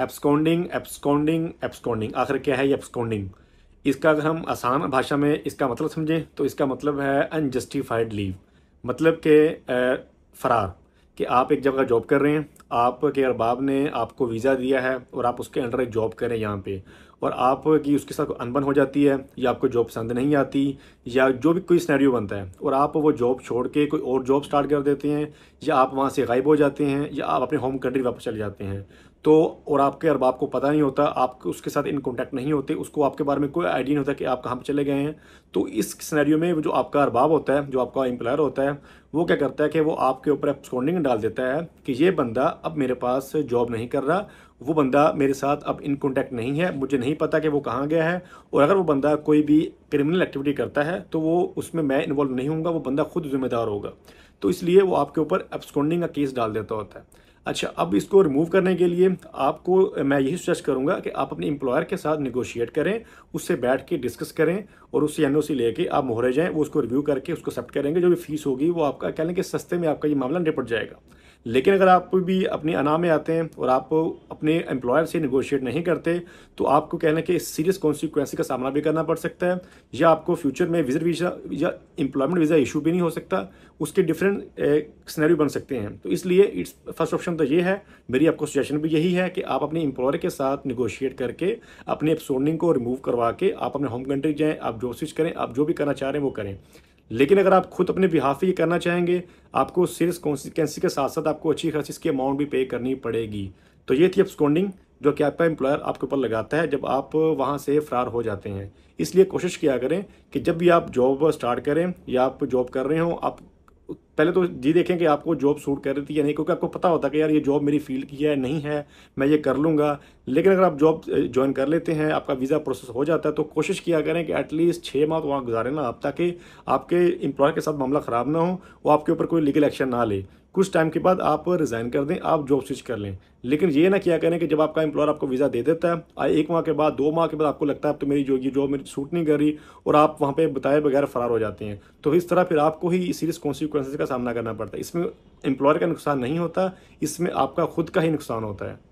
absconding absconding absconding आखिर क्या है ये एब्सकॉन्डिंग इसका अगर हम आसान भाषा में इसका मतलब समझें तो इसका मतलब है अनजस्टिफाइड लीव मतलब के फरार कि आप एक जगह जॉब कर रहे हैं आपके अरबाब ने आपको वीज़ा दिया है और आप उसके अंडर एक जॉब करें यहाँ पे और आपकी उसके साथ अनबन हो जाती है या आपको जॉब पसंद नहीं आती या जो भी कोई स्नैरियो बनता है और आप वो जॉब छोड़ के कोई और जॉब स्टार्ट कर देते हैं या आप वहाँ से गायब हो जाते हैं या आप अपने होम कंट्री वापस चले जाते हैं तो और आपके अरबाब को पता नहीं होता आप उसके साथ इन कॉन्टैक्ट नहीं होते उसको आपके बारे में कोई आइडिया नहीं होता कि आप कहाँ पर चले गए हैं तो इस स्नैरियो में जो आपका अरबाब होता है जो आपका एम्प्लॉयर होता है वो क्या करता है कि वो आपके ऊपर स्कॉन्डिंग डाल देता है कि ये बंदा अब मेरे पास जॉब नहीं कर रहा वो बंदा मेरे साथ अब इन कॉन्टैक्ट नहीं है मुझे नहीं पता कि वो कहाँ गया है और अगर वो बंदा कोई भी क्रिमिनल एक्टिविटी करता है तो वो उसमें मैं इन्वॉल्व नहीं हूँ वो बंदा खुद जिम्मेदार होगा तो इसलिए वो आपके ऊपर एब्सकॉन्डिंग का केस डाल देता होता है अच्छा अब इसको रिमूव करने के लिए आपको मैं यही सजेस्ट करूंगा कि आप अपने इंप्लॉयर के साथ निगोशिएट करें उससे बैठ के डिस्कस करें और उससे एन ओ सी लेके आप मोहरे जाएं वो उसको रिव्यू करके उसको एक्सेप्ट करेंगे जो भी फीस होगी वो आपका कह लेंगे सस्ते में आपका ये मामला निपट जाएगा लेकिन अगर आप भी अपने अना में आते हैं और आप अपने एम्प्लॉयर से निगोशिएट नहीं करते तो आपको कहना कि सीरियस कॉन्सिक्वेंसी का सामना भी करना पड़ सकता है या आपको फ्यूचर में विजिट वीज़ा या एम्प्लॉयमेंट वीज़ा इशू भी नहीं हो सकता उसके डिफरेंट स्नैरियो बन सकते हैं तो इसलिए इट्स फर्स्ट ऑप्शन तो ये है मेरी आपको सजेशन भी यही है कि आप अपने एम्प्लॉयर के साथ निगोशिएट करके अपने अपसोर्डिंग को रिमूव करवा के आप अपने होम कंट्री जाएँ आप जॉब स्विच करें आप जो भी करना चाह रहे हैं वो करें लेकिन अगर आप खुद अपने बिहाफ ये करना चाहेंगे आपको सीरियस कॉन्सिक्वेंसी के साथ साथ आपको अच्छी खासी इसकी अमाउंट भी पे करनी पड़ेगी तो ये थी अपस्कॉन्डिंग जो कि आपका एम्प्लॉयर आपके ऊपर लगाता है जब आप वहाँ से फरार हो जाते हैं इसलिए कोशिश किया करें कि जब भी आप जॉब स्टार्ट करें या आप जॉब कर रहे हों आप पहले तो जी देखें कि आपको जॉब सूट कर रही थी या नहीं क्योंकि आपको पता होता है कि यार ये जॉब मेरी फील्ड की है नहीं है मैं ये कर लूँगा लेकिन अगर आप जॉब ज्वाइन कर लेते हैं आपका वीज़ा प्रोसेस हो जाता है तो कोशिश किया करें कि एटलीस्ट छः माह तो वहाँ गुजारें ना आप ताकि आपके एम्प्लॉयर के साथ मामला ख़राब ना हो वो आपके ऊपर कोई लीगल एक्शन ना ले कुछ टाइम के बाद आप रिज़ाइन कर दें आप जॉब स्विच कर लें लेकिन ये ना किया करें कि जब आपका एम्प्लॉयर आपको वीज़ा दे देता है एक माह के बाद दो माह के बाद आपको लगता है अब तो मेरी जो ये जॉब मेरी सूट नहीं कर रही और आप वहाँ पे बताए बगैर फरार हो जाते हैं तो इस तरह फिर आपको ही सीरियस कॉन्सिक्वेंसेज का सामना करना पड़ता है इसमें एम्प्लॉयर का नुकसान नहीं होता इसमें आपका खुद का ही नुकसान होता है